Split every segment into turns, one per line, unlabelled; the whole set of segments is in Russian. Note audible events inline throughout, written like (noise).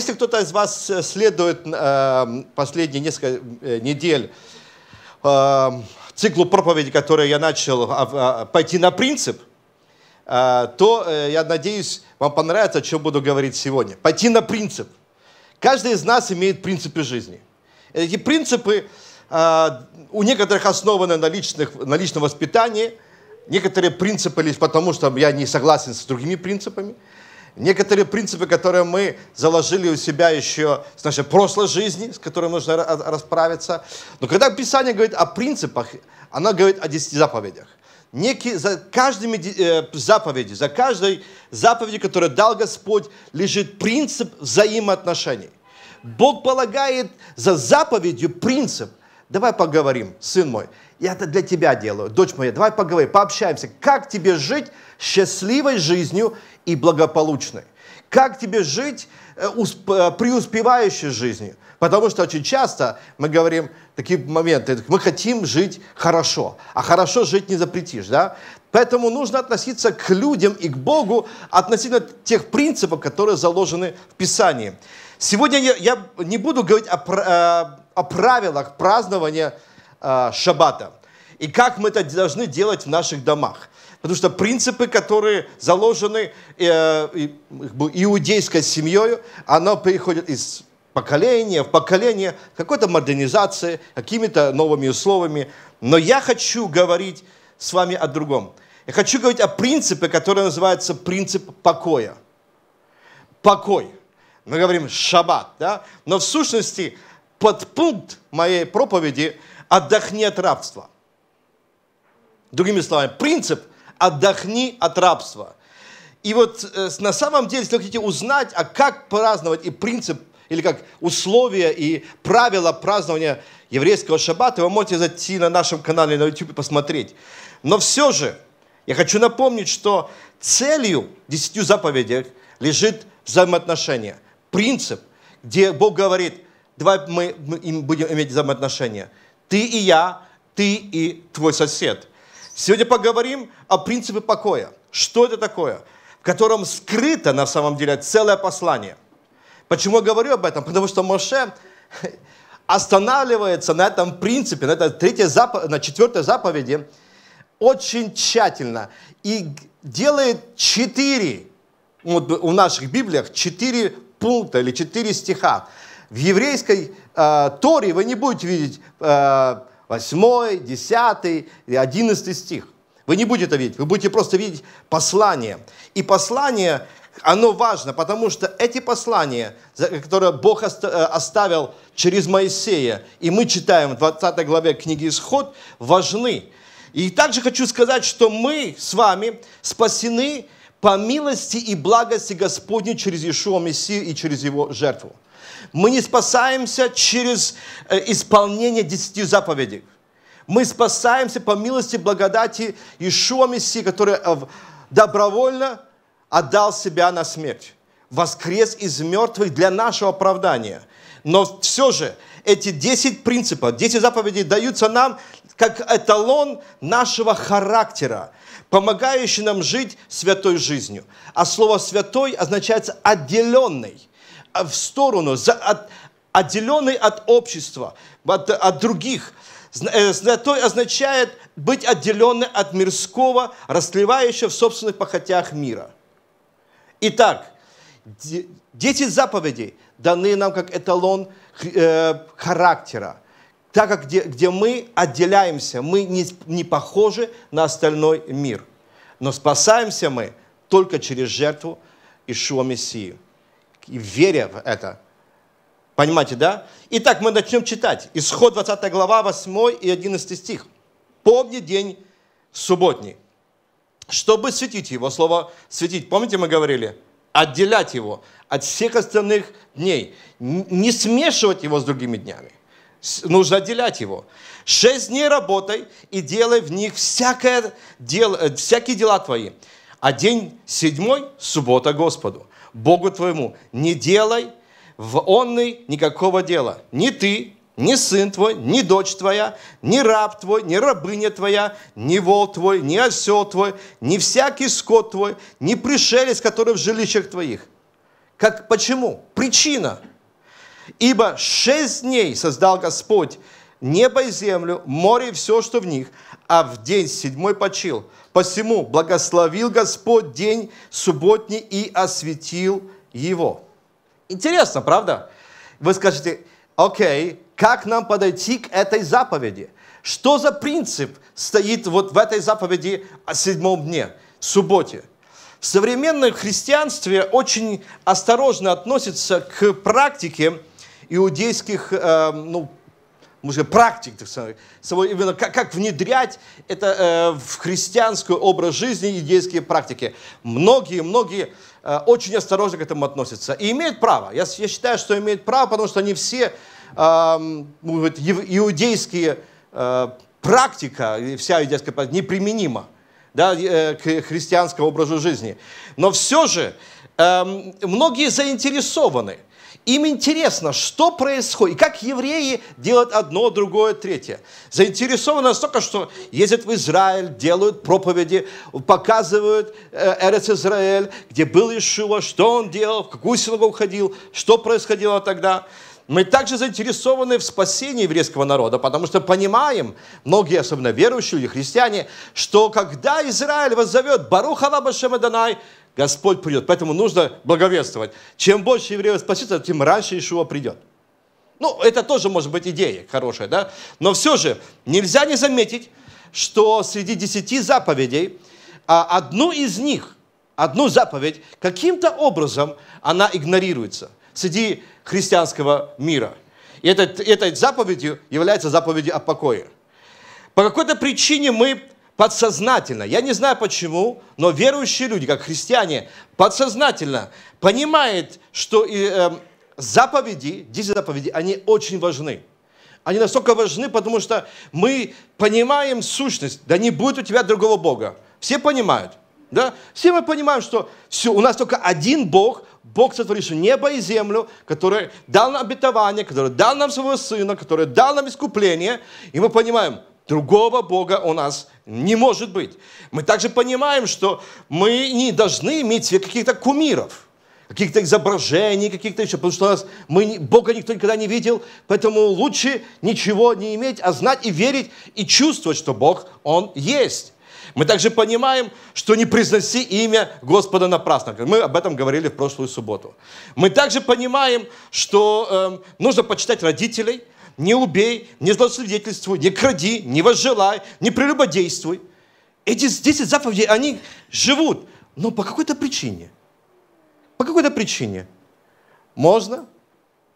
Если кто-то из вас э, следует э, последние несколько э, недель циклу проповеди, который я начал а, а, пойти на принцип, то я надеюсь, вам понравится, о чем буду говорить сегодня. Пойти на принцип. Каждый из нас имеет принципы жизни. Эти принципы у некоторых основаны на, личных, на личном воспитании, некоторые принципы лишь потому, что я не согласен с другими принципами некоторые принципы, которые мы заложили у себя еще с нашей прошлой жизни, с которой нужно расправиться. Но когда Писание говорит о принципах, оно говорит о десяти заповедях. Некий, за каждыми э, заповедью, за каждой заповедью, которую дал Господь, лежит принцип взаимоотношений. Бог полагает за заповедью принцип. Давай поговорим, сын мой я это для тебя делаю. Дочь моя, давай поговорим, пообщаемся. Как тебе жить счастливой жизнью и благополучной? Как тебе жить э, э, преуспевающей жизнью? Потому что очень часто мы говорим такие моменты, мы хотим жить хорошо, а хорошо жить не запретишь, да? Поэтому нужно относиться к людям и к Богу относительно тех принципов, которые заложены в Писании. Сегодня я, я не буду говорить о, э, о правилах празднования э, шаббата. И как мы это должны делать в наших домах. Потому что принципы, которые заложены э, иудейской семьей, оно переходит из поколения в поколение, какой-то модернизации, какими-то новыми условиями. Но я хочу говорить с вами о другом. Я хочу говорить о принципе, который называется принцип покоя. Покой. Мы говорим шаббат, да? Но в сущности подпункт моей проповеди – отдохни от рабства. Другими словами, принцип «отдохни от рабства». И вот э, на самом деле, если вы хотите узнать, а как праздновать и принцип, или как условия и правила празднования еврейского шаббата, вы можете зайти на нашем канале на YouTube и посмотреть. Но все же, я хочу напомнить, что целью десятью заповедей лежит взаимоотношение, принцип, где Бог говорит, давай мы, мы будем иметь взаимоотношения – ты и я, ты и твой сосед. Сегодня поговорим о принципе покоя. Что это такое? В котором скрыто на самом деле целое послание. Почему я говорю об этом? Потому что Моше останавливается на этом принципе, на, этой третьей запо- на четвертой заповеди очень тщательно и делает четыре, вот у наших Библиях четыре пункта или четыре стиха. В еврейской э, Торе вы не будете видеть э, 8, 10, 11 стих. Вы не будете это видеть, вы будете просто видеть послание. И послание, оно важно, потому что эти послания, которые Бог э, оставил через Моисея, и мы читаем в 20 главе книги «Исход», важны. И также хочу сказать, что мы с вами спасены по милости и благости Господней через Ишуа Мессию и через Его жертву. Мы не спасаемся через э, исполнение десяти заповедей. Мы спасаемся по милости благодати Ишуа Мессии, который э, добровольно отдал себя на смерть. Воскрес из мертвых для нашего оправдания. Но все же эти 10 принципов, 10 заповедей даются нам как эталон нашего характера, помогающий нам жить святой жизнью. А слово «святой» означает «отделенный». А в сторону, за, от, отделенный от общества, от, от других. Это означает быть отделенным от мирского, растлевающего в собственных похотях мира. Итак, дети заповедей даны нам как эталон э, характера, так как где, где мы отделяемся, мы не, не похожи на остальной мир. Но спасаемся мы только через жертву Ишуа мессию и веря в это. Понимаете, да? Итак, мы начнем читать. Исход 20 глава, 8 и 11 стих. «Помни день субботний, чтобы светить его». Слово «светить», помните, мы говорили? Отделять его от всех остальных дней. Не смешивать его с другими днями. Нужно отделять его. «Шесть дней работай и делай в них всякое дело, э, всякие дела твои. А день седьмой – суббота Господу. Богу твоему, не делай в онный никакого дела. Ни ты, ни сын твой, ни дочь твоя, ни раб твой, ни рабыня твоя, ни вол твой, ни осел твой, ни всякий скот твой, ни пришелец, который в жилищах твоих. Как, почему? Причина. Ибо шесть дней создал Господь, небо и землю, море и все, что в них, а в день седьмой почил. Посему благословил Господь день субботний и осветил его». Интересно, правда? Вы скажете, окей, как нам подойти к этой заповеди? Что за принцип стоит вот в этой заповеди о седьмом дне, субботе? В современном христианстве очень осторожно относятся к практике иудейских э, ну, уже практик, так сказать, именно как, как внедрять это э, в христианскую образ жизни иудейские практики. Многие-многие э, очень осторожно к этому относятся. И имеют право. Я, я считаю, что имеют право, потому что не все э, иудейские э, практика, вся иудейская практика неприменима да, э, к христианскому образу жизни. Но все же э, многие заинтересованы – им интересно, что происходит, как евреи делают одно, другое, третье. Заинтересованы настолько, что ездят в Израиль, делают проповеди, показывают э, Эрец Израиль, где был Ишуа, что он делал, в какую синагогу ходил, что происходило тогда. Мы также заинтересованы в спасении еврейского народа, потому что понимаем, многие, особенно верующие люди, христиане, что когда Израиль воззовет Барухава Башем Данай, Господь придет. Поэтому нужно благовествовать. Чем больше евреев спасется, тем раньше Ишуа придет. Ну, это тоже может быть идея хорошая, да? Но все же нельзя не заметить, что среди десяти заповедей а, одну из них, одну заповедь, каким-то образом она игнорируется среди христианского мира. И этой, этой заповедью является заповедь о покое. По какой-то причине мы подсознательно, я не знаю почему, но верующие люди, как христиане, подсознательно понимают, что и, э, заповеди, 10 заповедей, они очень важны. Они настолько важны, потому что мы понимаем сущность, да не будет у тебя другого Бога. Все понимают. Да? Все мы понимаем, что все, у нас только один Бог, Бог, сотворивший небо и землю, который дал нам обетование, который дал нам своего Сына, который дал нам искупление. И мы понимаем, другого Бога у нас не может быть. Мы также понимаем, что мы не должны иметь каких-то кумиров, каких-то изображений, каких-то еще, потому что нас, мы, Бога никто никогда не видел, поэтому лучше ничего не иметь, а знать и верить, и чувствовать, что Бог, Он есть. Мы также понимаем, что не произноси имя Господа напрасно. Мы об этом говорили в прошлую субботу. Мы также понимаем, что э, нужно почитать родителей, не убей, не злосвидетельствуй, не кради, не возжелай, не прелюбодействуй. Эти 10 заповедей, они живут, но по какой-то причине. По какой-то причине. Можно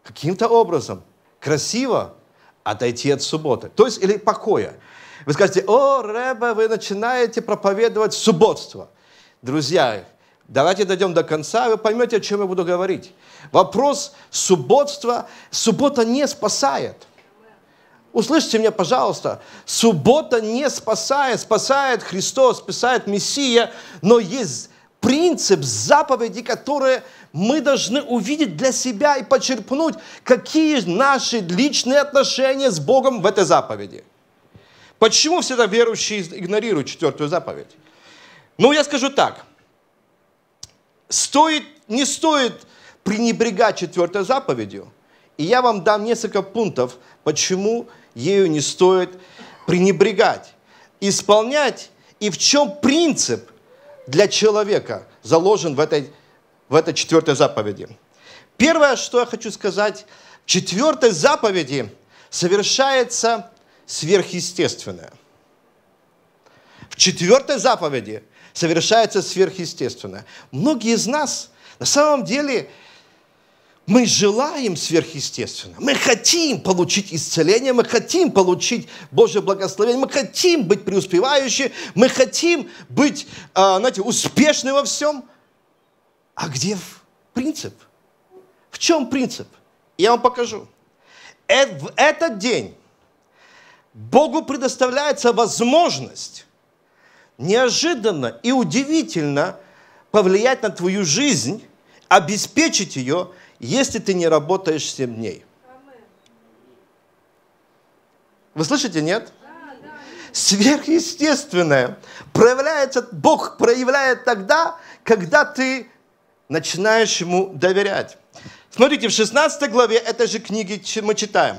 каким-то образом красиво отойти от субботы. То есть, или покоя. Вы скажете, о, Рэбе, вы начинаете проповедовать субботство. Друзья, Давайте дойдем до конца, вы поймете, о чем я буду говорить. Вопрос субботства. Суббота не спасает. Услышьте меня, пожалуйста, суббота не спасает, спасает Христос, спасает Мессия, но есть принцип, заповеди, которые мы должны увидеть для себя и почерпнуть, какие наши личные отношения с Богом в этой заповеди. Почему всегда верующие игнорируют четвертую заповедь? Ну, я скажу так. Стоит, не стоит пренебрегать четвертой заповедью. И я вам дам несколько пунктов, почему ею не стоит пренебрегать. Исполнять и в чем принцип для человека заложен в этой, в этой четвертой заповеди. Первое, что я хочу сказать, в четвертой заповеди совершается сверхъестественное. В четвертой заповеди совершается сверхъестественное. Многие из нас на самом деле мы желаем сверхъестественно. Мы хотим получить исцеление, мы хотим получить Божье благословение, мы хотим быть преуспевающими, мы хотим быть, а, знаете, успешны во всем. А где принцип? В чем принцип? Я вам покажу. Э, в этот день Богу предоставляется возможность неожиданно и удивительно повлиять на твою жизнь, обеспечить ее – если ты не работаешь 7 дней. Вы слышите, нет? Сверхъестественное проявляется, Бог проявляет тогда, когда ты начинаешь Ему доверять. Смотрите, в 16 главе этой же книги мы читаем.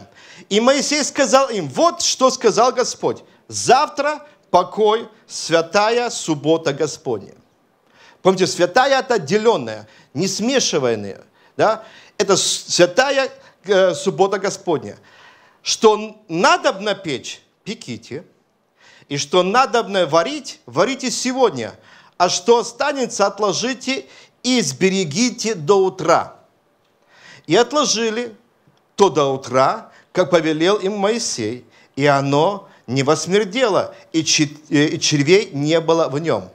«И Моисей сказал им, вот что сказал Господь, завтра покой, святая суббота Господня». Помните, святая – это отделенная, не смешиваемая – да, это святая э, суббота Господня. Что надобно печь, пеките, и что надобно варить, варите сегодня, а что останется, отложите и сберегите до утра. И отложили то до утра, как повелел им Моисей, и оно не восмердело, и э, червей не было в нем.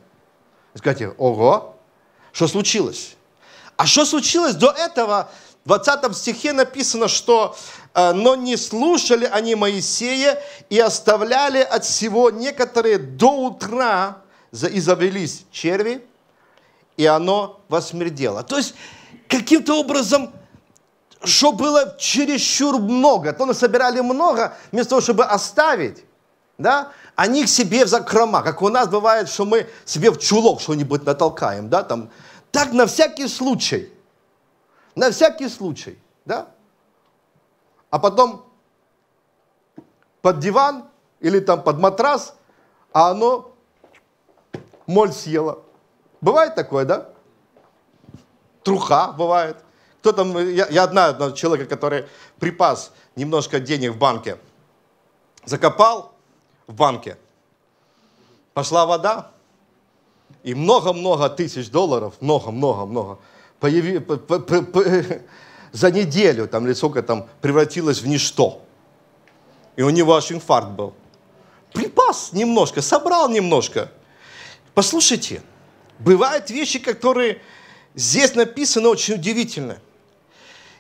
И скажите, ого, что случилось? А что случилось до этого? В 20 стихе написано, что э, «но не слушали они Моисея и оставляли от всего некоторые до утра, и завелись черви, и оно восмердело». То есть каким-то образом что было чересчур много, то насобирали много, вместо того, чтобы оставить, да, они к себе в закрома, как у нас бывает, что мы себе в чулок что-нибудь натолкаем, да, там, так на всякий случай. На всякий случай. Да? А потом под диван или там под матрас, а оно моль съело. Бывает такое, да? Труха бывает. Кто там, я, я одна, одного человека, который припас немножко денег в банке, закопал в банке, пошла вода, и много-много тысяч долларов, много-много-много, появи... за неделю там или сколько там превратилось в ничто. И у него аж инфаркт был. Припас немножко, собрал немножко. Послушайте, бывают вещи, которые здесь написаны очень удивительно.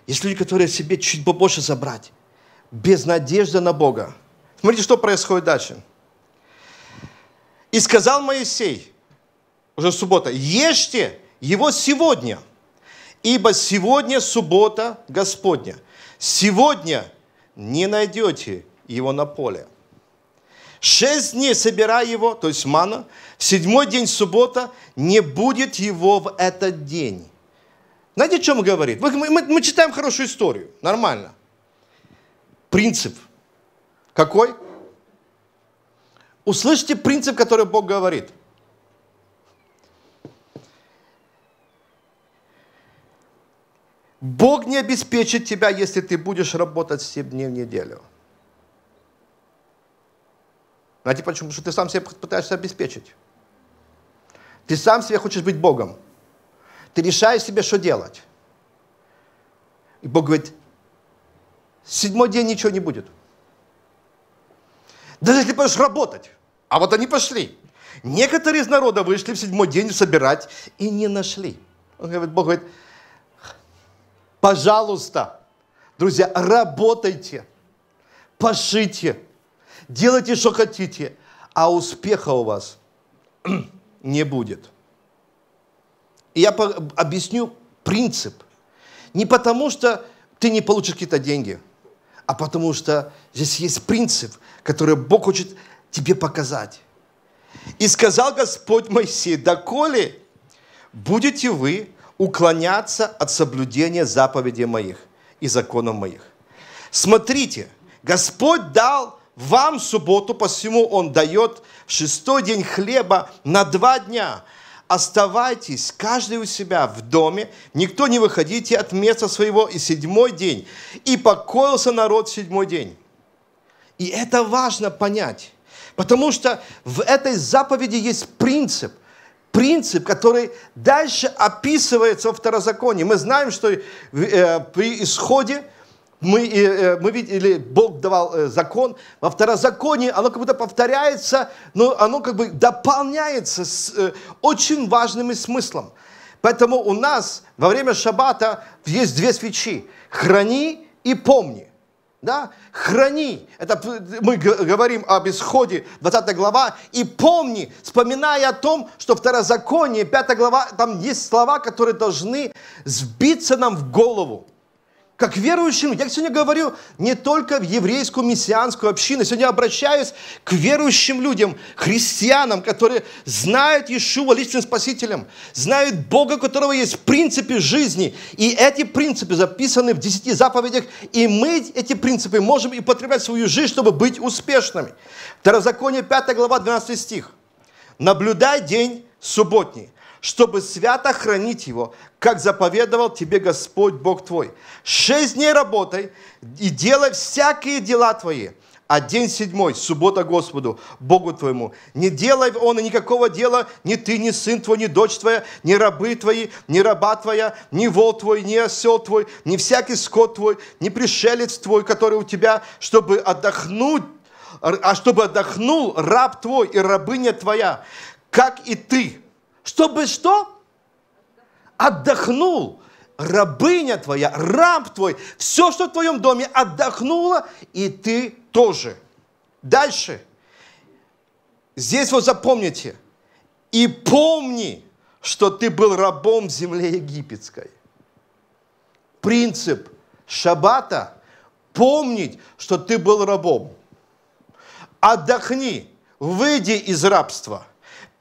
Есть люди, которые себе чуть побольше забрать. Без надежды на Бога. Смотрите, что происходит дальше. И сказал Моисей, уже суббота, ешьте его сегодня, ибо сегодня суббота Господня. Сегодня не найдете его на поле. Шесть дней собирай его, то есть мана, седьмой день суббота не будет его в этот день. Знаете, о чем он говорит? Мы, мы, мы читаем хорошую историю, нормально. Принцип. Какой? Услышьте принцип, который Бог говорит – Бог не обеспечит тебя, если ты будешь работать 7 дней в неделю. Знаете почему? Потому что ты сам себе пытаешься обеспечить. Ты сам себе хочешь быть Богом. Ты решаешь себе, что делать. И Бог говорит, седьмой день ничего не будет. Даже если пойдешь работать. А вот они пошли. Некоторые из народа вышли в седьмой день собирать и не нашли. Он говорит, Бог говорит, Пожалуйста, друзья, работайте, пошите, делайте, что хотите, а успеха у вас (clears throat) не будет. И я объясню принцип. Не потому, что ты не получишь какие-то деньги, а потому что здесь есть принцип, который Бог хочет тебе показать. «И сказал Господь Моисей, доколе будете вы уклоняться от соблюдения заповедей моих и законов моих. Смотрите, Господь дал вам субботу, посему Он дает в шестой день хлеба на два дня. Оставайтесь каждый у себя в доме, никто не выходите от места своего и седьмой день. И покоился народ в седьмой день. И это важно понять, потому что в этой заповеди есть принцип – принцип, который дальше описывается в второзаконии. Мы знаем, что э, при исходе мы, э, э, мы видели, Бог давал закон, во второзаконии оно как будто повторяется, но оно как бы дополняется с очень важным смыслом. Поэтому у нас во время шаббата есть две свечи – храни и помни да, храни, это мы говорим об исходе 20 глава, и помни, вспоминая о том, что второзаконие, 5 глава, там есть слова, которые должны сбиться нам в голову как верующим, ну, я сегодня говорю не только в еврейскую мессианскую общину, сегодня обращаюсь к верующим людям, христианам, которые знают Иешуа личным спасителем, знают Бога, у которого есть принципы жизни, и эти принципы записаны в десяти заповедях, и мы эти принципы можем и употреблять в свою жизнь, чтобы быть успешными. Второзаконие 5 глава 12 стих. «Наблюдай день субботний, чтобы свято хранить его, как заповедовал тебе Господь Бог твой. Шесть дней работай и делай всякие дела твои, а день седьмой, суббота Господу, Богу твоему. Не делай он и никакого дела, ни ты, ни сын твой, ни дочь твоя, ни рабы твои, ни раба твоя, ни вол твой, ни осел твой, ни всякий скот твой, ни пришелец твой, который у тебя, чтобы отдохнуть, а чтобы отдохнул раб твой и рабыня твоя, как и ты, чтобы что? Отдохнул. Рабыня твоя, раб твой, все, что в твоем доме отдохнуло, и ты тоже. Дальше. Здесь вот запомните. И помни, что ты был рабом земле египетской. Принцип шаббата – помнить, что ты был рабом. Отдохни, выйди из рабства –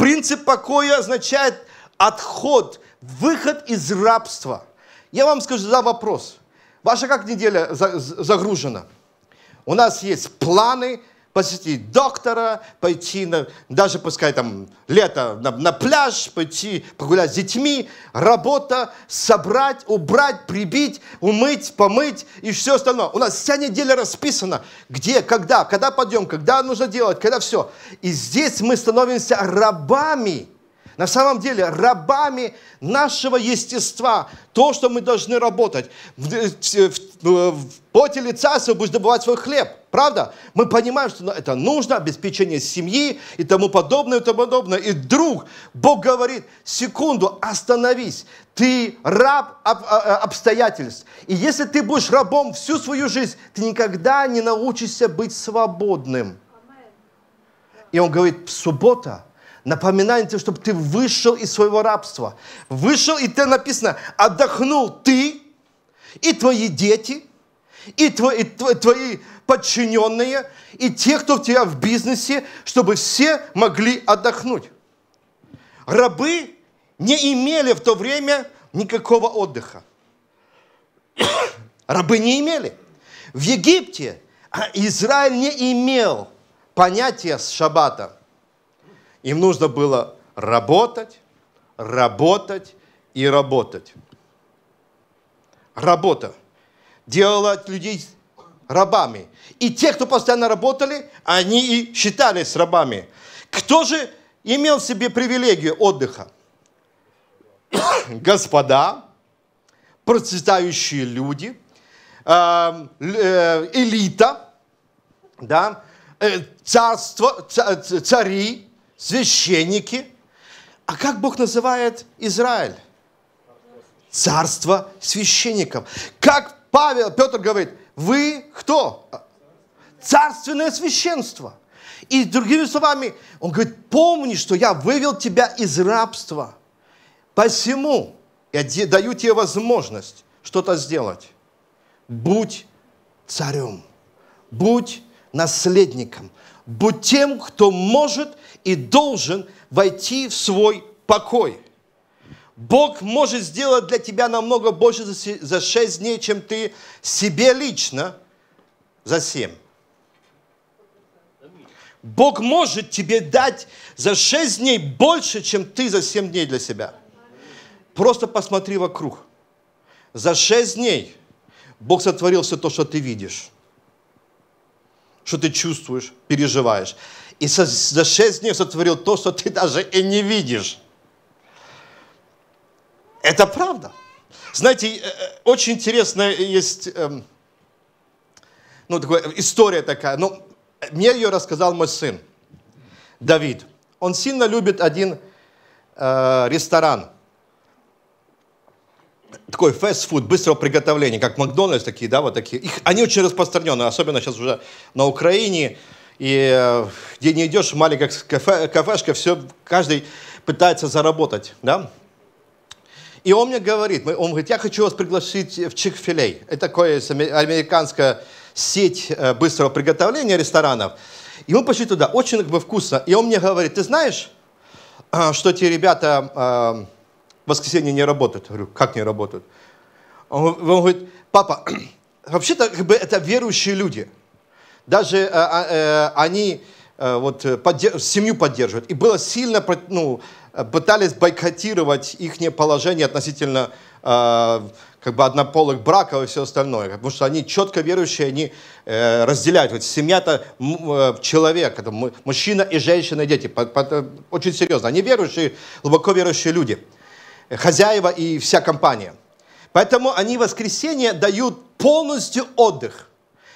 Принцип покоя означает отход, выход из рабства. Я вам скажу, задам вопрос. Ваша как неделя загружена? У нас есть планы, посетить доктора, пойти на, даже пускай там лето на, на пляж, пойти погулять с детьми, работа, собрать, убрать, прибить, умыть, помыть и все остальное. У нас вся неделя расписана, где, когда, когда подъем, когда нужно делать, когда все. И здесь мы становимся рабами – на самом деле рабами нашего естества, то, что мы должны работать. В, э, в, э, ну, э, в поте лица свой будешь добывать свой хлеб. Правда? Мы понимаем, что ну, это нужно, обеспечение семьи и тому подобное, и тому подобное. И вдруг Бог говорит, секунду, остановись. Ты раб обстоятельств. И если ты будешь рабом всю свою жизнь, ты никогда не научишься быть свободным. И он говорит, суббота – Напоминаем тебе, чтобы ты вышел из своего рабства. Вышел, и ты написано, отдохнул ты и твои дети, и твои, твои подчиненные, и те, кто в тебя в бизнесе, чтобы все могли отдохнуть. Рабы не имели в то время никакого отдыха. (coughs) Рабы не имели. В Египте а, Израиль не имел понятия с шаббата – им нужно было работать, работать и работать. Работа делала людей рабами. И те, кто постоянно работали, они и считались рабами. Кто же имел в себе привилегию отдыха? Господа, процветающие люди, э, э, элита, да, э, царство, цари, священники. А как Бог называет Израиль? Царство священников. Как Павел, Петр говорит, вы кто? Царственное священство. И другими словами, он говорит, помни, что я вывел тебя из рабства. Посему я даю тебе возможность что-то сделать. Будь царем, будь наследником, будь тем, кто может и должен войти в свой покой. Бог может сделать для тебя намного больше за 6 дней, чем ты себе лично за 7. Бог может тебе дать за 6 дней больше, чем ты за 7 дней для себя. Просто посмотри вокруг. За 6 дней Бог сотворил все то, что ты видишь что ты чувствуешь, переживаешь. И за шесть дней сотворил то, что ты даже и не видишь. Это правда. Знаете, э, э, очень интересная есть эм, ну, такая, история такая. Ну, мне ее рассказал мой сын, Давид. Он сильно любит один э, ресторан – такой фаст-фуд быстрого приготовления, как Макдональдс, такие, да, вот такие. Их, они очень распространены, особенно сейчас уже на Украине. И э, где не идешь, маленькая кафе, кафешка, все, каждый пытается заработать, да. И он мне говорит, он говорит, я хочу вас пригласить в Чикфилей. Это такое американская сеть э, быстрого приготовления ресторанов. И мы пошли туда, очень как бы, вкусно. И он мне говорит, ты знаешь, э, что те ребята воскресенье не работают. говорю, как не работают? Он, говорит, папа, (clears throat) вообще-то как бы это верующие люди. Даже э, а, э, они э, вот, э, поддерж- семью поддерживают. И было сильно, ну, э, пытались бойкотировать их положение относительно э, как бы однополых браков и все остальное. Потому что они четко верующие, они э, разделяют. Вот семья-то э, человек, это мужчина и женщина и дети. очень серьезно. Они верующие, глубоко верующие люди хозяева и вся компания. Поэтому они в воскресенье дают полностью отдых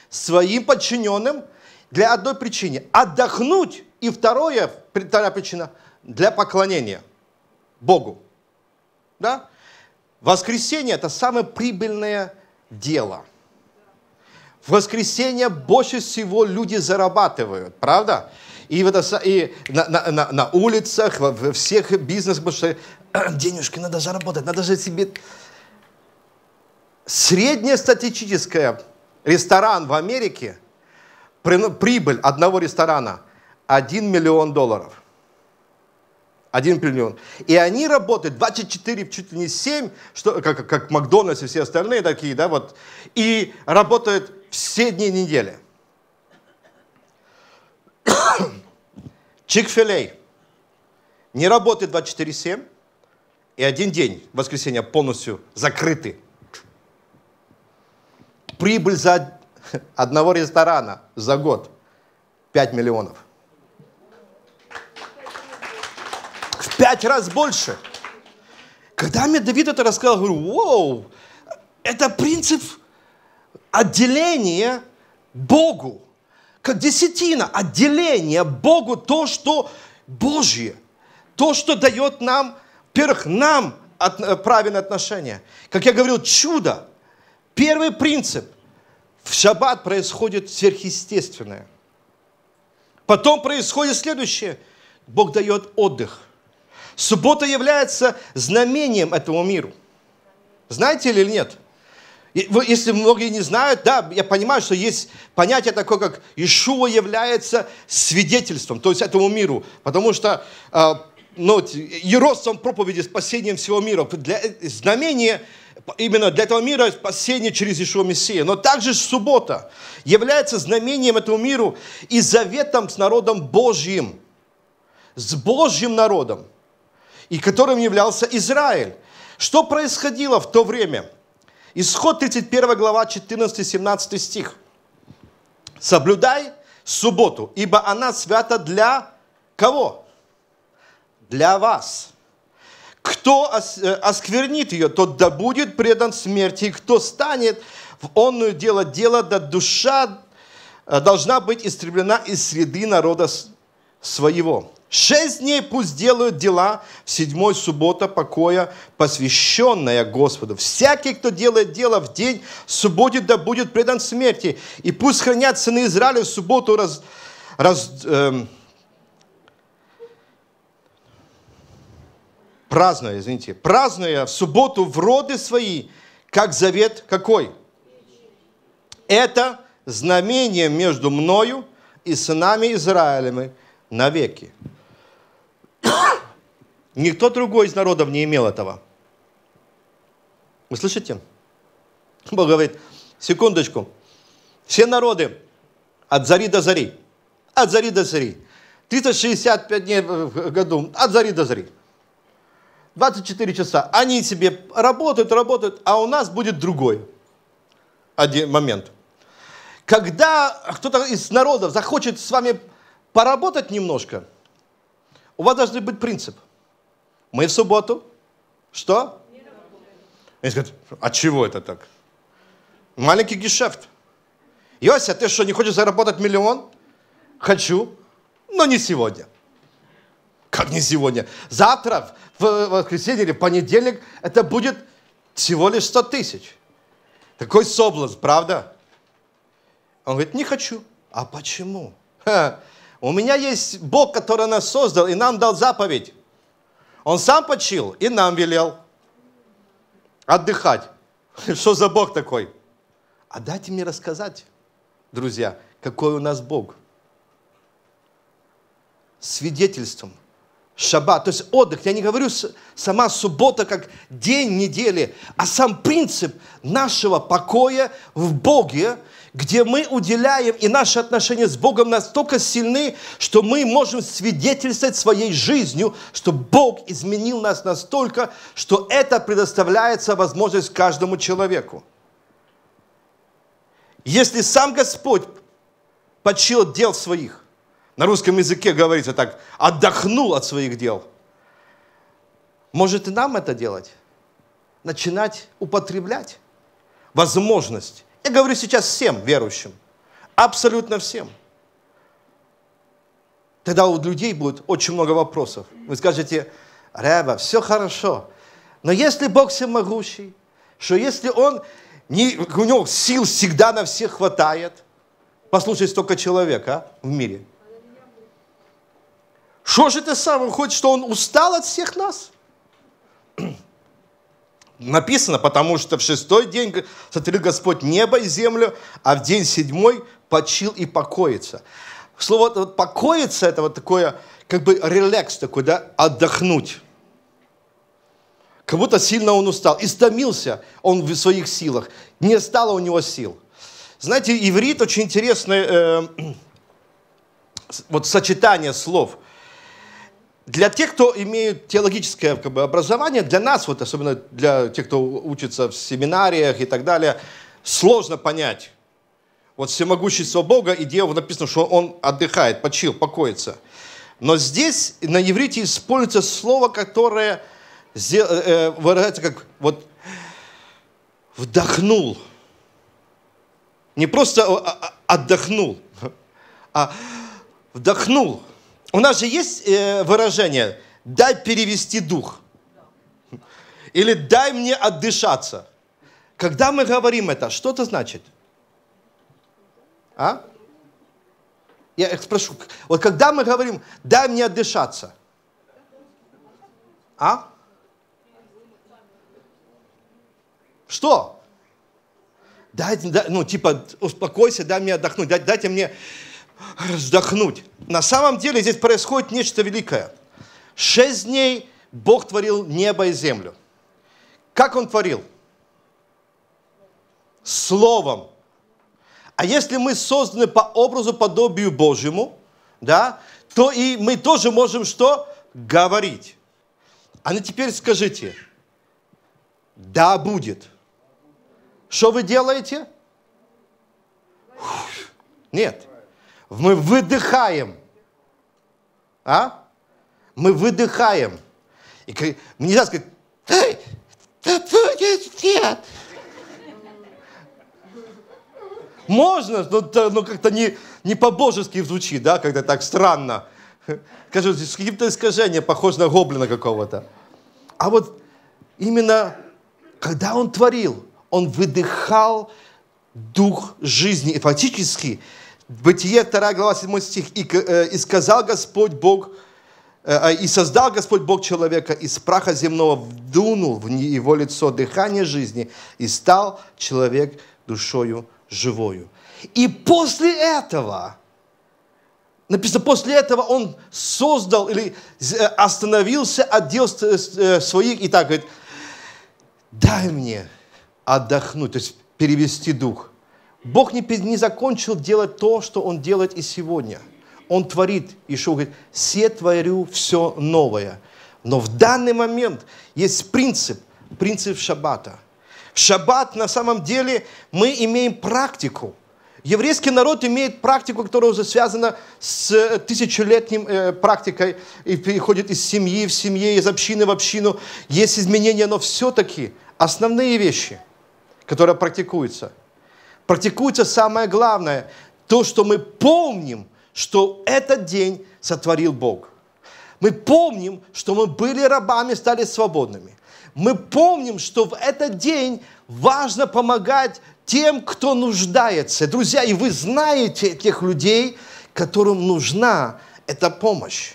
своим подчиненным для одной причины – отдохнуть. И второе, вторая причина – для поклонения Богу. Да? Воскресенье – это самое прибыльное дело. В воскресенье больше всего люди зарабатывают, правда? И, в это, и на, на, на, на улицах, во всех бизнесах, потому что (clears throat) денежки надо заработать, надо же себе... Среднестатистическая ресторан в Америке, прибыль одного ресторана 1 миллион долларов. 1 миллион. И они работают 24, чуть ли не 7, что, как, как Макдональдс и все остальные такие, да, вот. И работают все дни недели. (clears throat) Чикфилей не работает 24-7, и один день воскресенье, полностью закрыты. Прибыль за одного ресторана за год 5 миллионов. В пять раз больше. Когда мне Давид это рассказал, говорю, вау, это принцип отделения Богу. Как десятина, отделения Богу, то, что Божье, то, что дает нам во-первых, нам от, э, правильное отношение. Как я говорил, чудо. Первый принцип. В шаббат происходит сверхъестественное. Потом происходит следующее. Бог дает отдых. Суббота является знамением этому миру. Знаете или нет? Если многие не знают, да, я понимаю, что есть понятие такое, как Ишуа является свидетельством, то есть этому миру. Потому что а, ну, и ростом проповеди спасением всего мира. Для, знамение именно для этого мира спасение через Ишуа Мессия. Но также суббота является знамением этому миру и заветом с народом Божьим, с Божьим народом, и которым являлся Израиль. Что происходило в то время? Исход 31 глава 14-17 стих. «Соблюдай субботу, ибо она свята для кого?» для вас. Кто э, осквернит ее, тот да будет предан смерти, и кто станет в онную дело дело, да душа э, должна быть истреблена из среды народа своего. Шесть дней пусть делают дела, в седьмой суббота покоя, посвященная Господу. Всякий, кто делает дело в день субботе, да будет предан смерти. И пусть хранят сыны Израиля в субботу раз, раз, э, Праздное, извините, праздное. в субботу в роды свои, как завет какой? Это знамение между мною и сынами Израилевыми навеки. (coughs) Никто другой из народов не имел этого. Вы слышите? Бог говорит, секундочку, все народы от зари до зари, от зари до зари, 365 дней в году, от зари до зари – 24 часа. Они себе работают, работают, а у нас будет другой один момент. Когда кто-то из народов захочет с вами поработать немножко, у вас должен быть принцип. Мы в субботу. Что? Они скажут, а чего это так? Маленький гешефт. Йося, ты что, не хочешь заработать миллион? Хочу, но не сегодня как не сегодня, завтра, в воскресенье или понедельник, это будет всего лишь 100 тысяч. Такой соблазн, правда? Он говорит, не хочу. А почему? Ха. У меня есть Бог, который нас создал и нам дал заповедь. Он сам почил и нам велел отдыхать. (laughs) Что за Бог такой? А дайте мне рассказать, друзья, какой у нас Бог. Свидетельством – шаббат, то есть отдых. Я не говорю сама суббота как день недели, а сам принцип нашего покоя в Боге, где мы уделяем, и наши отношения с Богом настолько сильны, что мы можем свидетельствовать своей жизнью, что Бог изменил нас настолько, что это предоставляется возможность каждому человеку. Если сам Господь почил дел своих, на русском языке говорится так, отдохнул от своих дел. Может и нам это делать? Начинать употреблять возможность. Я говорю сейчас всем верующим, абсолютно всем. Тогда у людей будет очень много вопросов. Вы скажете, Рева, все хорошо, но если Бог всемогущий, что если Он, не, у Него сил всегда на всех хватает, послушай столько человека в мире – что же это самое? Выходит, что он устал от всех нас? (clears throat) Написано, потому что в шестой день сотворил Господь небо и землю, а в день седьмой почил и покоится. Слово вот, покоится это вот такое, как бы релакс такой, да, отдохнуть. Как будто сильно он устал, истомился он в своих силах, не стало у него сил. Знаете, иврит очень интересное э, (clears throat) вот сочетание слов – для тех, кто имеет теологическое как бы, образование, для нас, вот особенно для тех, кто учится в семинариях и так далее, сложно понять вот всемогущество Бога, и Дева написано, что он отдыхает, почил, покоится. Но здесь на иврите используется слово, которое э, э, выражается как вот вдохнул. Не просто а, а, отдохнул, (laughs) а вдохнул – у нас же есть э, выражение «дай перевести дух» или «дай мне отдышаться». Когда мы говорим это, что это значит? А? Я спрошу, вот когда мы говорим «дай мне отдышаться», а? Что? Дай, дай, ну, типа, успокойся, дай мне отдохнуть, дай, дайте мне Раздохнуть. На самом деле здесь происходит нечто великое. Шесть дней Бог творил небо и землю. Как Он творил? Словом. А если мы созданы по образу, подобию Божьему, да, то и мы тоже можем что? Говорить. А ну теперь скажите, да будет. Что вы делаете? Нет. Мы выдыхаем. А? Мы выдыхаем. И мне нельзя сказать, ты, ты будешь нет. Можно, но, но как-то не, не по-божески звучит, да, когда так странно. Скажу, с каким-то искажением, похоже на гоблина какого-то. А вот именно когда он творил, он выдыхал дух жизни. И фактически Бытие 2 глава 7 стих. «И, э, и сказал Господь Бог, э, э, и создал Господь Бог человека из праха земного, вдунул в его лицо дыхание жизни, и стал человек душою живою. И после этого, написано, после этого он создал или э, остановился от дел э, своих и так говорит, дай мне отдохнуть, то есть перевести дух. Бог не, не закончил делать то, что Он делает и сегодня. Он творит, Ишуа говорит, «Се творю все новое». Но в данный момент есть принцип, принцип шаббата. В шаббат на самом деле мы имеем практику. Еврейский народ имеет практику, которая уже связана с э, тысячелетним э, практикой и переходит из семьи в семье, из общины в общину. Есть изменения, но все-таки основные вещи, которые практикуются – практикуется самое главное, то, что мы помним, что этот день сотворил Бог. Мы помним, что мы были рабами, стали свободными. Мы помним, что в этот день важно помогать тем, кто нуждается. Друзья, и вы знаете тех людей, которым нужна эта помощь.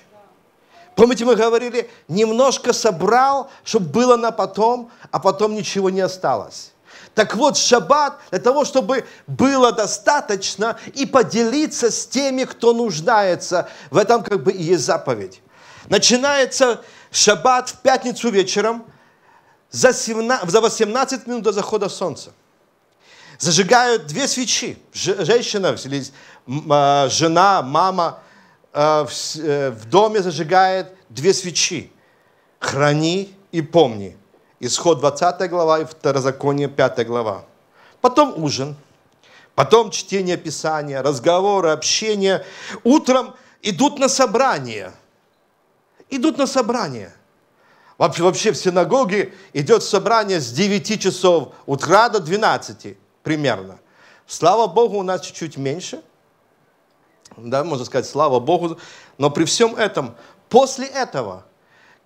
Помните, мы говорили, немножко собрал, чтобы было на потом, а потом ничего не осталось. Так вот, шаббат для того, чтобы было достаточно и поделиться с теми, кто нуждается. В этом как бы и есть заповедь. Начинается шаббат в пятницу вечером за 18 минут до захода солнца зажигают две свечи. Женщина, а, жена, мама а, э, в доме зажигает две свечи. Храни и помни. Исход 20 глава и Второзаконие 5 глава. Потом ужин, потом чтение Писания, разговоры, общение. Утром идут на собрание. Идут на собрание. Вообще, вообще в синагоге идет собрание с 9 часов утра до 12 примерно. Слава Богу, у нас чуть-чуть меньше. Да, можно сказать, слава Богу. Но при всем этом, после этого –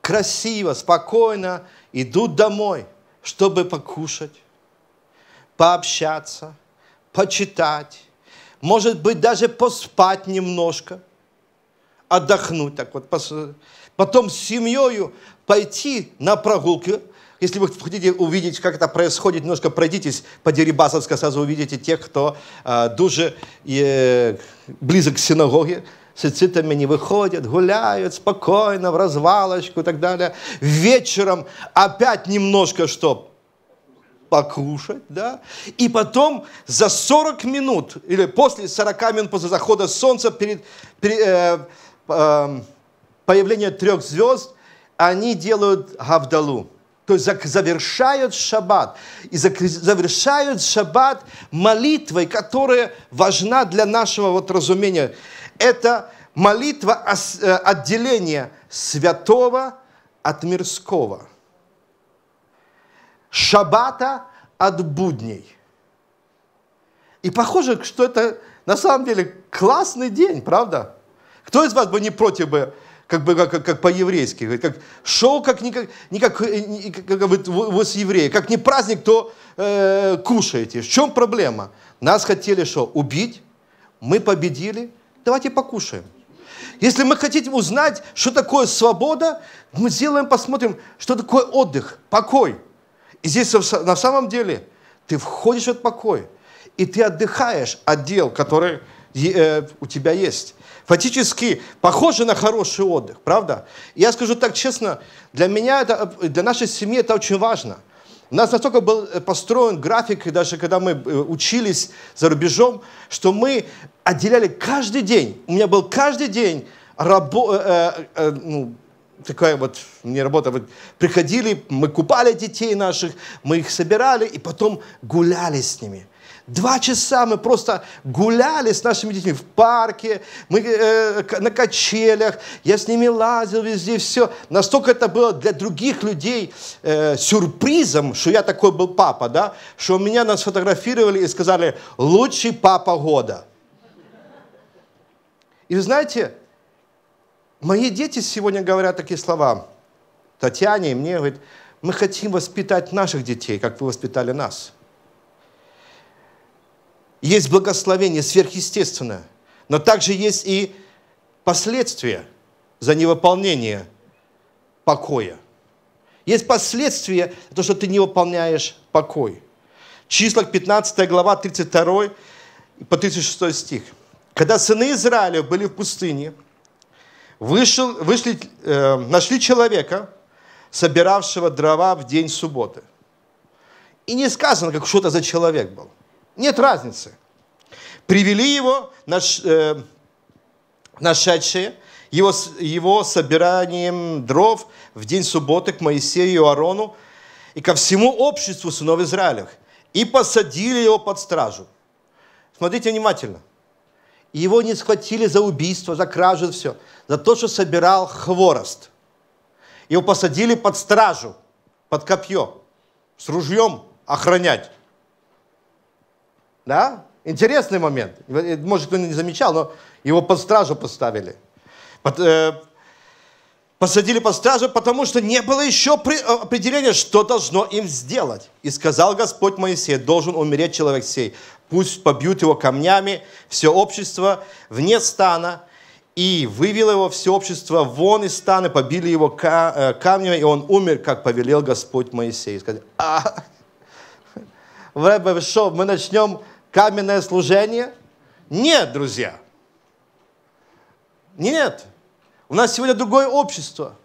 красиво, спокойно идут домой, чтобы покушать, пообщаться, почитать, может быть, даже поспать немножко, отдохнуть так вот, потом с семьей пойти на прогулки. Если вы хотите увидеть, как это происходит, немножко пройдитесь по Дерибасовска, сразу увидите тех, кто э, дуже э, близок к синагоге с цицитами не выходят, гуляют спокойно, в развалочку и так далее. Вечером опять немножко что? покушать, да, и потом за 40 минут, или после 40 минут после захода солнца, перед, перед э, э, эм, появлением трех звезд, они делают гавдалу. То есть завершают шаббат. И завершают шаббат молитвой, которая важна для нашего вот разумения. Это молитва э, отделения святого от мирского, шабата от будней. И похоже, что это на самом деле классный день, правда? Кто из вас бы не против бы, как бы как, как по-еврейски, как шел как не как, не как, э, не, как вы, вы с евреи, как не праздник, то э, кушаете. В чем проблема? Нас хотели что, убить? Мы победили – Давайте покушаем. Если мы хотим узнать, что такое свобода, мы сделаем, посмотрим, что такое отдых, покой. И здесь на самом деле ты входишь в этот покой, и ты отдыхаешь от дел, которые э, у тебя есть. Фактически похоже на хороший отдых, правда? Я скажу так честно, для меня, это, э, для нашей семьи это очень важно – у нас настолько был э, построен график, даже когда мы э, учились за рубежом, что мы отделяли каждый день. У меня был каждый день рабо, э, э, э ну, такая вот не работа. Вот приходили, мы купали детей наших, мы их собирали и потом гуляли с ними. Два часа мы просто гуляли с нашими детьми в парке, мы э, на качелях, я с ними лазил везде, все. Настолько это было для других людей э, сюрпризом, что я такой был папа, да, что меня нас сфотографировали и сказали «лучший папа года». И вы знаете, Мои дети сегодня говорят такие слова. Татьяне и мне, говорит, мы хотим воспитать наших детей, как вы воспитали нас. Есть благословение сверхъестественное, но также есть и последствия за невыполнение покоя. Есть последствия, то, что ты не выполняешь покой. Числах 15 глава, 32 по 36 стих. Когда сыны Израиля были в пустыне – вышел, вышли, э, нашли человека, собиравшего дрова в день субботы. И не сказано, как что это за человек был. Нет разницы. Привели его наш, э, нашедшие, его, его собиранием дров в день субботы к Моисею и Арону и ко всему обществу сынов Израилевых. И посадили его под стражу. Смотрите внимательно – и его не схватили за убийство, за кражу, все. За то, что собирал хворост. Его посадили под стражу, под копье, с ружьем охранять. Да? Интересный момент. Может, кто не замечал, но его под стражу поставили. Под, э, Посадили под стражу, потому что не было еще э, определения, что должно им сделать. И сказал Господь Моисей, должен умереть человек сей. Пусть побьют его камнями все общество вне стана. И вывел его все общество вон из стана, побили его э, камнями, и он умер, как повелел Господь Моисей. Сказали, а, Рэбе, что, мы начнем каменное служение? Нет, друзья. Нет. У нас сегодня другое общество.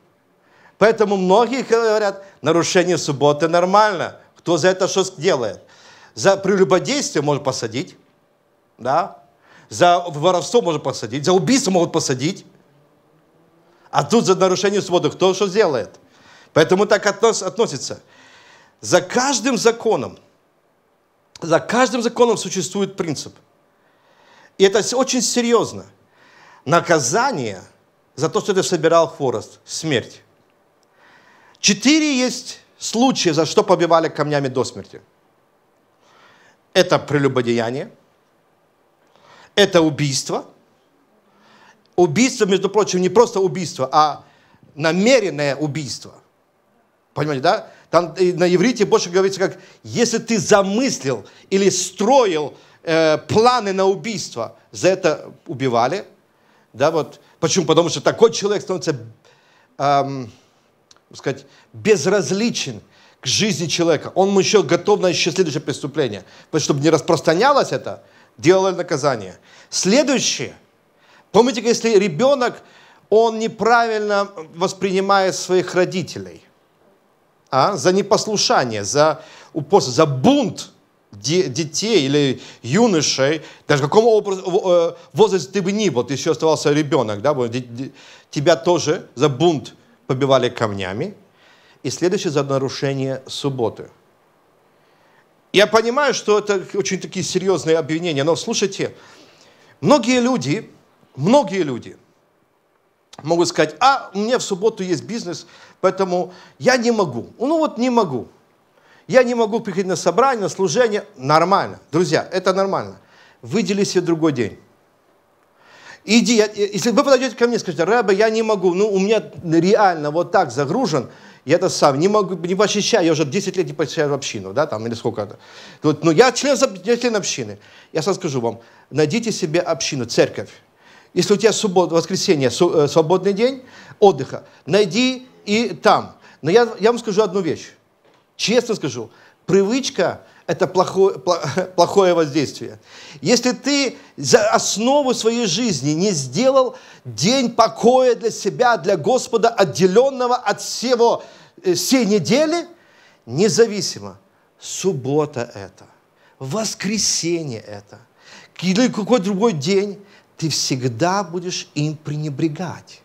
Поэтому многие говорят, нарушение субботы нормально. Кто за это что делает? За прелюбодействие можно посадить, да? За воровство можно посадить, за убийство могут посадить. А тут за нарушение субботы кто что сделает? Поэтому так относ, относится. За каждым законом, за каждым законом существует принцип. И это очень серьезно. Наказание – за то, что ты собирал хворост. Смерть. Четыре есть случаи, за что побивали камнями до смерти. Это прелюбодеяние, это убийство. Убийство, между прочим, не просто убийство, а намеренное убийство. Понимаете, да? Там на иврите больше говорится, как если ты замыслил или строил э, планы на убийство, за это убивали. Да, вот Почему? Потому что такой человек становится, эм, сказать, безразличен к жизни человека. Он еще готов на еще следующее преступление. Потому чтобы не распространялось это, делали наказание. Следующее. Помните, если ребенок, он неправильно воспринимает своих родителей а? за непослушание, за упорство, за бунт – детей или юношей, даже какому каком образ, э, возрасте ты бы ни был, ты еще оставался ребенок, да, тебя тоже за бунт побивали камнями. И следующее за нарушение субботы. Я понимаю, что это очень такие серьезные обвинения, но слушайте, многие люди, многие люди могут сказать, а у меня в субботу есть бизнес, поэтому я не могу. Ну вот не могу. Я не могу приходить на собрание, на служение. Нормально. Друзья, это нормально. Выдели себе другой день. Иди, я, если вы подойдете ко мне и скажете, Рэбе, я не могу, ну у меня реально вот так загружен, я это сам не могу, не посещаю, я уже 10 лет не посещаю общину, да, там, или сколько это. Вот, но ну, я член, я член общины. Я сразу скажу вам, найдите себе общину, церковь. Если у тебя суббота, воскресенье, э, свободный день отдыха, найди и там. Но я, я вам скажу одну вещь. Честно скажу, привычка – это плохое, (laughs) плохое воздействие. Если ты за основу своей жизни не сделал день покоя для себя, для Господа, отделенного от всего, э, всей недели, независимо, суббота это, воскресенье это, или какой другой день, ты всегда будешь им пренебрегать.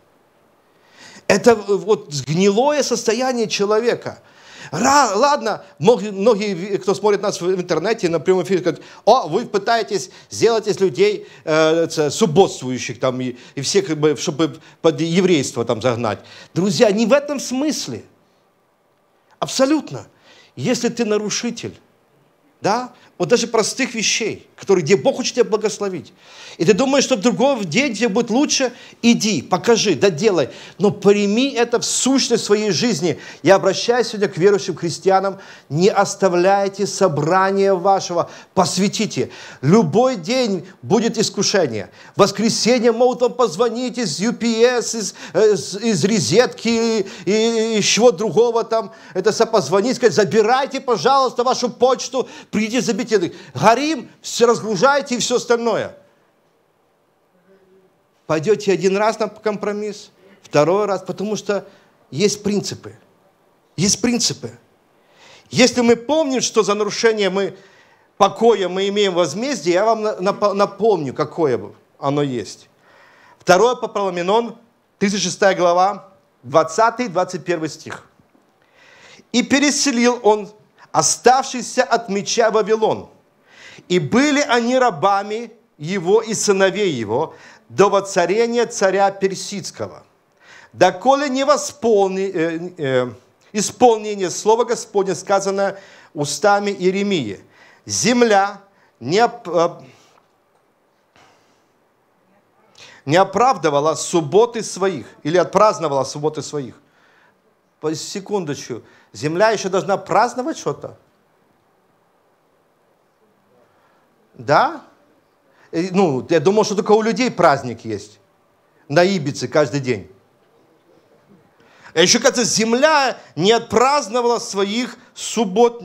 Это вот гнилое состояние человека – ладно, многие, кто смотрит нас в интернете, на прямом эфире, говорят, о, вы пытаетесь сделать из людей э, субботствующих там и, и всех, как бы, чтобы под еврейство там загнать. Друзья, не в этом смысле. Абсолютно. Если ты нарушитель, да, вот даже простых вещей, которые, где Бог хочет тебя благословить. И ты думаешь, что в другом день тебе будет лучше, иди, покажи, доделай. Но прими это в сущность своей жизни. Я обращаюсь сегодня к верующим христианам, не оставляйте собрание вашего, посвятите. Любой день будет искушение. В воскресенье могут вам позвонить из UPS, из, из, э, из резетки, и, и чего другого там, это позвонить, сказать, забирайте, пожалуйста, вашу почту, придите, заберите приобретенных. Горим, все разгружаете и все остальное. Пойдете один раз на компромисс, второй раз, потому что есть принципы. Есть принципы. Если мы помним, что за нарушение мы, покоя мы имеем возмездие, я вам напомню, какое оно есть. Второе по Парламенон, 36 глава, 20-21 стих. «И переселил он оставшийся от меча Вавилон. И были они рабами его и сыновей его до воцарения царя Персидского. Доколе не восполни, э, э, исполнение слова Господня сказано устами Иеремии. Земля не, э, не оправдывала субботы своих или отпраздновала субботы своих секундочку, земля еще должна праздновать что-то. Да? Ну, я думал, что только у людей праздник есть. На Ибице каждый день. А еще, кажется, земля не отпраздновала своих суббот.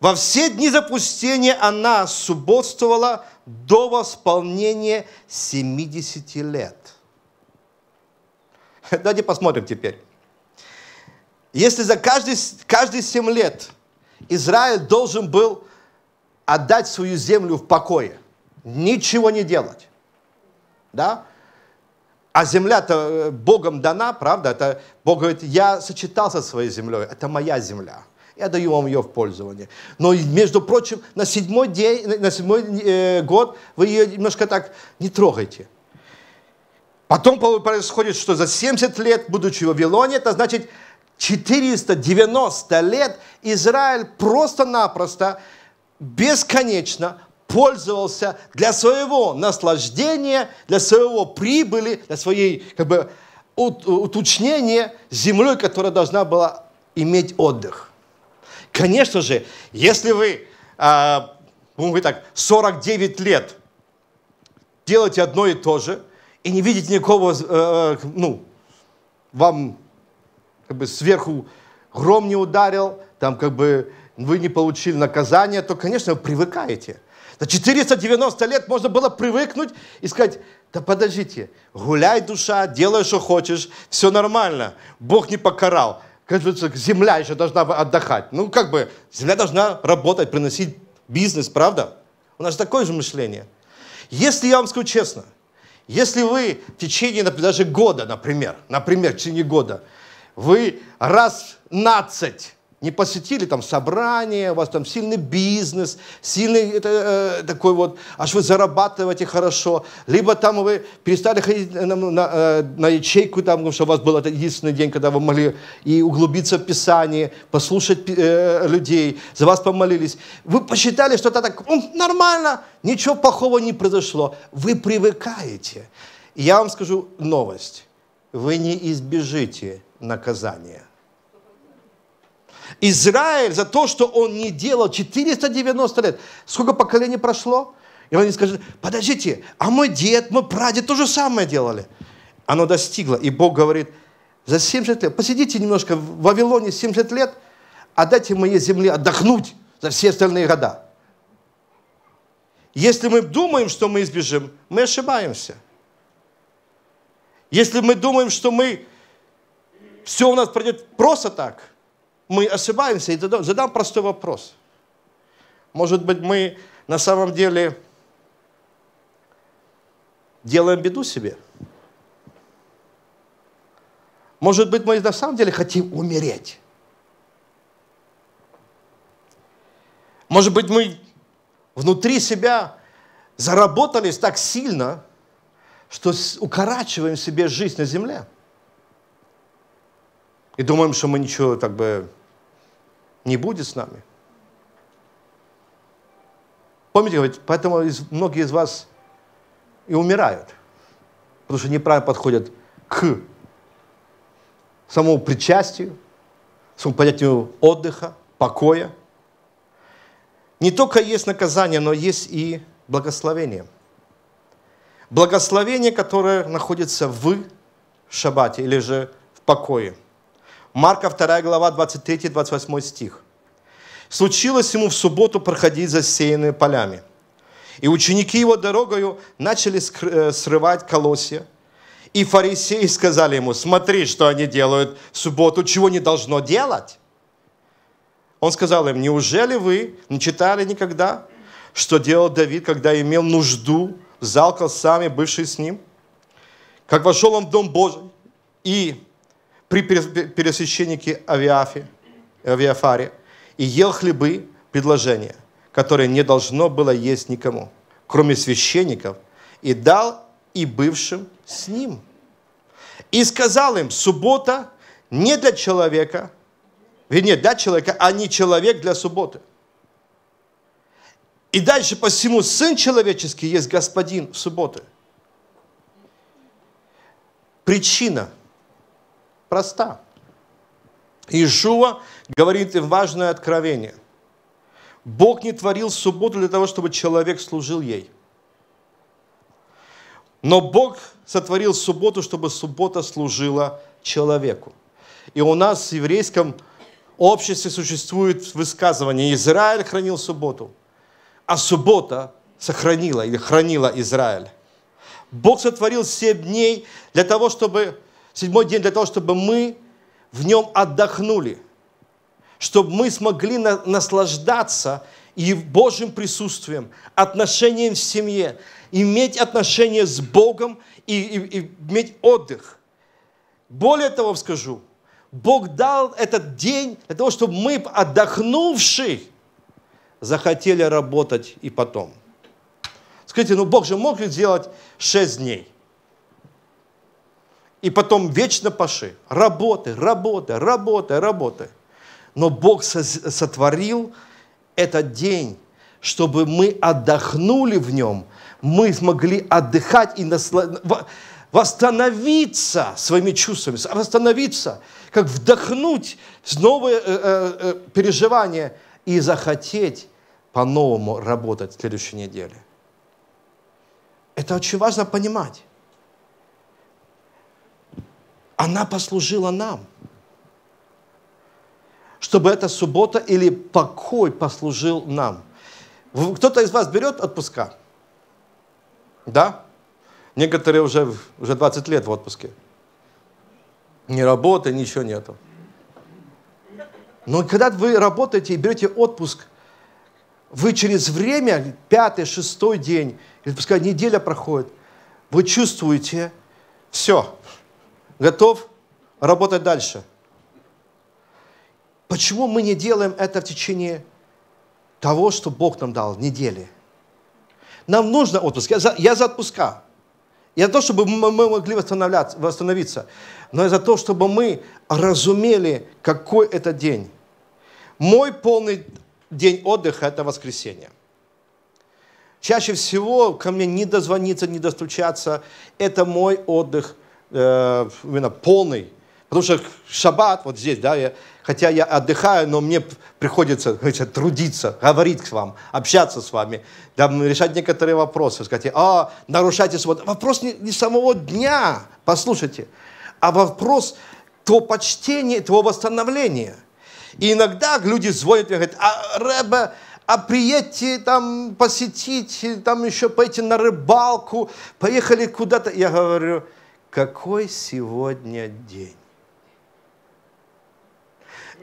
Во все дни запустения она субботствовала до восполнения 70 лет. (laughs) Давайте посмотрим теперь. Если за каждый каждые 7 лет Израиль должен был отдать свою землю в покое, ничего не делать, да? А земля-то э, Богом дана, правда? Это Бог говорит, я сочетался со своей землей, это моя земля. Я даю вам ее в пользование. Но, между прочим, на седьмой, день, на седьмой э, год вы ее немножко так не трогайте. Потом происходит, что за 70 лет, будучи в Вавилоне, это значит, 490 лет Израиль просто-напросто, бесконечно пользовался для своего наслаждения, для своего прибыли, для своей как бы, уточнения землей, которая должна была иметь отдых. Конечно же, если вы, э, а, вы так, 49 лет делаете одно и то же, и не видите никакого, э, э ну, вам как бы сверху гром не ударил, там как бы вы не получили наказание, то, конечно, вы привыкаете. За 490 лет можно было привыкнуть и сказать, да подождите, гуляй, душа, делай, что хочешь, все нормально, Бог не покарал. Кажется, земля еще должна отдыхать. Ну, как бы, земля должна работать, приносить бизнес, правда? У нас такое же мышление. Если я вам скажу честно, если вы в течение, даже года, например, например, в течение года – вы раз нацать не посетили там собрание, у вас там сильный бизнес, сильный это, э, такой вот, аж вы зарабатываете хорошо, либо там вы перестали ходить на, на, э, на ячейку, там, потому что у вас был этот единственный день, когда вы могли и углубиться в Писание, послушать э, людей, за вас помолились. Вы посчитали, что это так ну, нормально, ничего плохого не произошло. Вы привыкаете. я вам скажу новость. Вы не избежите наказание. Израиль за то, что он не делал 490 лет. Сколько поколений прошло? И они скажут, подождите, а мой дед, мой прадед то же самое делали. Оно достигло. И Бог говорит, за 70 лет, посидите немножко в Вавилоне 70 лет, а дайте моей земле отдохнуть за все остальные года. Если мы думаем, что мы избежим, мы ошибаемся. Если мы думаем, что мы все у нас пройдет просто так, мы ошибаемся. И задам простой вопрос. Может быть, мы на самом деле делаем беду себе? Может быть, мы на самом деле хотим умереть? Может быть, мы внутри себя заработались так сильно, что укорачиваем себе жизнь на земле – и думаем, что мы ничего так бы не будет с нами. Помните, поэтому из, многие из вас и умирают, потому что неправильно подходят к самому причастию, самому понятию отдыха, покоя. Не только есть наказание, но есть и благословение. Благословение, которое находится в шабате или же в покое – Марка 2 глава 23-28 стих. «Случилось ему в субботу проходить засеянные полями. И ученики его дорогою начали э, срывать колосья. И фарисеи сказали ему, смотри, что они делают в субботу, чего не должно делать. Он сказал им, неужели вы не читали никогда, что делал Давид, когда имел нужду, залкал сами бывший с ним? Как вошел он в дом Божий и при пересвященнике авиафи Авиафаре и ел хлебы предложение, которое не должно было есть никому, кроме священников, и дал и бывшим с ним. И сказал им, суббота не для человека, вернее, для человека, а не человек для субботы. И дальше посему Сын Человеческий есть Господин в субботы. Причина – проста. Ишуа говорит им важное откровение. Бог не творил субботу для того, чтобы человек служил ей. Но Бог сотворил субботу, чтобы суббота служила человеку. И у нас в еврейском обществе существует высказывание «Израиль хранил субботу», а суббота сохранила или хранила Израиль. Бог сотворил семь дней для того, чтобы Седьмой день для того, чтобы мы в нем отдохнули, чтобы мы смогли на, наслаждаться и Божьим присутствием, отношением в семье, иметь отношения с Богом и, и, и иметь отдых. Более того, скажу, Бог дал этот день для того, чтобы мы, отдохнувшие, захотели работать и потом. Скажите, ну Бог же мог ли сделать 6 дней? И потом вечно паши. Работы, работы, работы, работы. Но Бог сотворил этот день, чтобы мы отдохнули в нем, мы смогли отдыхать и насла... восстановиться своими чувствами, восстановиться, как вдохнуть новые э, э, э, переживания и захотеть по-новому работать в следующей неделе. Это очень важно понимать. Она послужила нам. Чтобы эта суббота или покой послужил нам. Кто-то из вас берет отпуска? Да? Некоторые уже, уже 20 лет в отпуске. Ни работы, ничего нету. Но когда вы работаете и берете отпуск, вы через время, пятый, шестой день, или пускай неделя проходит, вы чувствуете, все, готов работать дальше. Почему мы не делаем это в течение того, что Бог нам дал, недели? Нам нужно отпуск. Я за, я за отпуска. Я за то, чтобы мы могли восстановляться, восстановиться. Но я за то, чтобы мы разумели, какой это день. Мой полный день отдыха – это воскресенье. Чаще всего ко мне не дозвониться, не достучаться. Это мой отдых – Э, именно полный. Потому что шаббат вот здесь, да, я, хотя я отдыхаю, но мне приходится говорится, трудиться, говорить с вам, общаться с вами, да, решать некоторые вопросы, сказать, а, нарушайте свободу. Вопрос не, не самого дня, послушайте, а вопрос того почтения, того восстановления. И иногда люди звонят и говорят, а, Рэбе, а приедьте там, посетить, там еще пойти на рыбалку, поехали куда-то. Я говорю, какой сегодня день?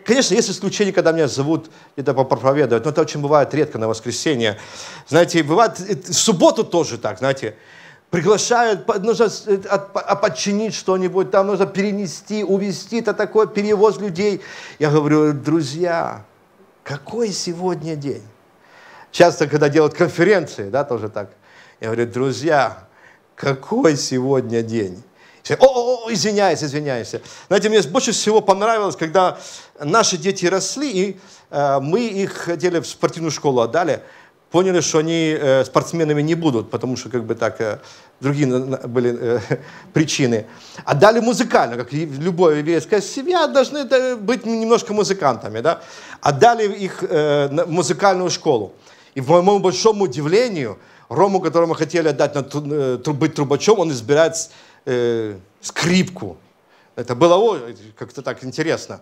Конечно, есть исключения, когда меня зовут где-то попроповедовать, но это очень бывает редко на воскресенье. Знаете, бывает, э, в субботу тоже так, знаете, приглашают, нужно э, а подчинить что-нибудь, там нужно перенести, увезти, это такое перевоз людей. Я говорю, друзья, какой сегодня день? Часто, когда делают конференции, да, тоже так, я говорю, друзья, какой сегодня день? Все, о, о, о, извиняюсь, извиняюсь. Знаете, мне больше всего понравилось, когда наши дети росли, и э, мы их хотели в спортивную школу отдали, поняли, что они э, спортсменами не будут, потому что как бы так э, другие были э, (laughs) причины. Отдали музыкально, как и любая еврейская семья, должны быть немножко музыкантами, да. Отдали их э, в музыкальную школу. И по моему большому удивлению, Рому, которому хотели отдать на, тру, э, быть трубачом, он избирается э, скрипку. Это было как-то так интересно.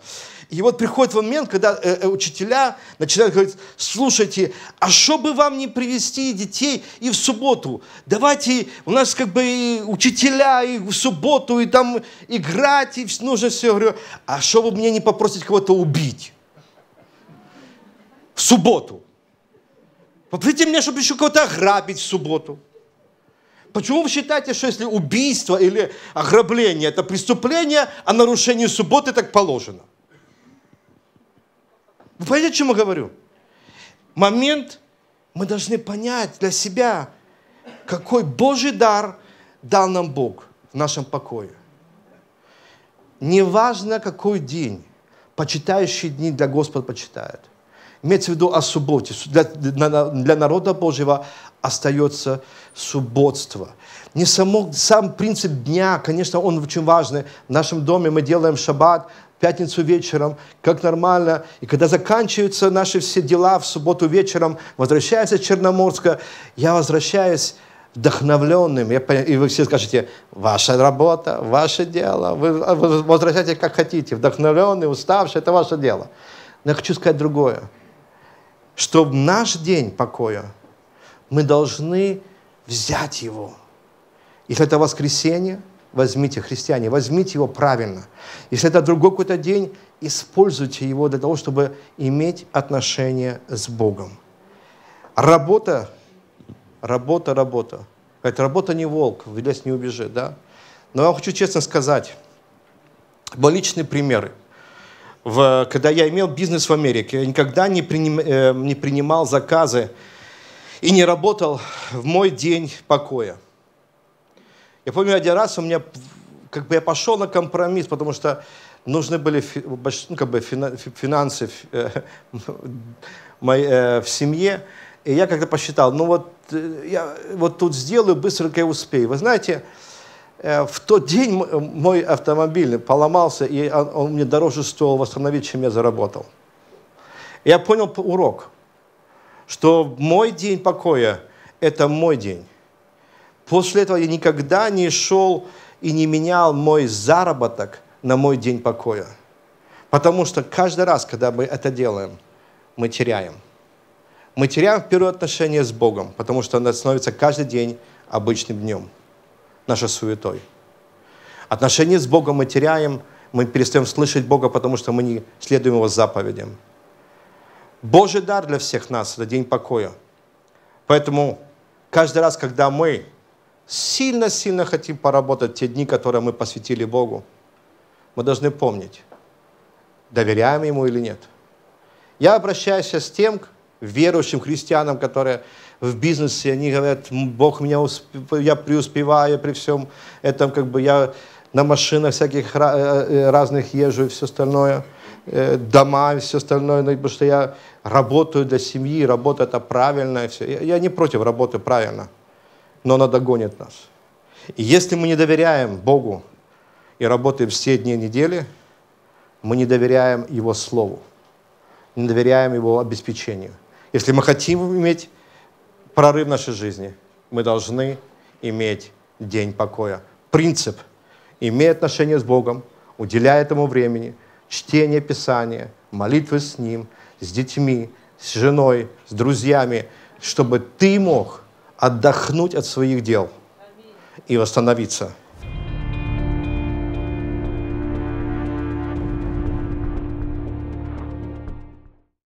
И вот приходит момент, когда э, э, учителя начинают говорить, слушайте, а что бы вам не привести детей и в субботу? Давайте, у нас как бы и учителя, и в субботу, и там играть, и нужно все. Я говорю, а что бы мне не попросить кого-то убить? В субботу. Попросите меня, чтобы еще кого-то ограбить в субботу. Почему вы считаете, что если убийство или ограбление это преступление, а нарушение субботы так положено? Вы понимаете, о чем я говорю? Момент мы должны понять для себя, какой Божий дар дал нам Бог в нашем покое. Неважно, какой день, почитающие дни для Господа почитают. Имеется в виду о субботе. Для, для народа Божьего остается субботство. Не само, сам принцип дня, конечно, он очень важный. В нашем доме мы делаем шаббат, пятницу вечером, как нормально. И когда заканчиваются наши все дела в субботу вечером, возвращаясь из Черноморска, я возвращаюсь вдохновленным. Я, и вы все скажете, ваша работа, ваше дело, вы, вы возвращаете как хотите, вдохновленный, уставший, это ваше дело. Но я хочу сказать другое – чтобы наш день покоя мы должны взять его. Если это воскресенье, возьмите, христиане, возьмите его правильно. Если это другой какой-то день, используйте его для того, чтобы иметь отношение с Богом. Работа, работа, работа. Говорит, работа не волк, в лес не убежит, да? Но я хочу честно сказать, был личный пример в, когда я имел бизнес в Америке, я никогда не, приним, э, не принимал заказы и не работал в мой день покоя. Я помню, один раз у меня, как бы я пошел на компромисс, потому что нужны были ну, как бы финансы э, (laughs) моей, э, в семье. И я когда посчитал, ну вот, э, я вот тут сделаю, быстренько я успею. Вы знаете, э, Э, в тот день мой автомобиль поломался, и он, он мне дороже стоил восстановить, чем я заработал. Я понял урок, что мой день покоя – это мой день. После этого я никогда не шел и не менял мой заработок на мой день покоя. Потому что каждый раз, когда мы это делаем, мы теряем. Мы теряем в первую с Богом, потому что оно становится каждый день обычным днем нашей суетой. Отношения с Богом мы теряем, мы перестаем слышать Бога, потому что мы не следуем Его заповедям. Божий дар для всех нас – это день покоя. Поэтому каждый раз, когда мы сильно-сильно хотим поработать те дни, которые мы посвятили Богу, мы должны помнить, доверяем Ему или нет. Я обращаюсь с тем верующим христианам, которые в бизнесе, они говорят, Бог меня, усп... я преуспеваю при всем этом, как бы я на машинах всяких э, э, разных езжу и все остальное, э, дома и все остальное, ну, потому что я работаю для семьи, работа это правильно, все. Я не против работы правильно, но она догонит нас. И если мы не доверяем Богу и работаем все дни недели, мы не доверяем Его Слову, не доверяем Его обеспечению. Если мы хотим иметь прорыв нашей жизни. Мы должны иметь день покоя. Принцип. Имея отношение с Богом, уделяя этому времени, чтение Писания, молитвы с Ним, с детьми, с женой, с друзьями, чтобы ты мог отдохнуть от своих дел и восстановиться –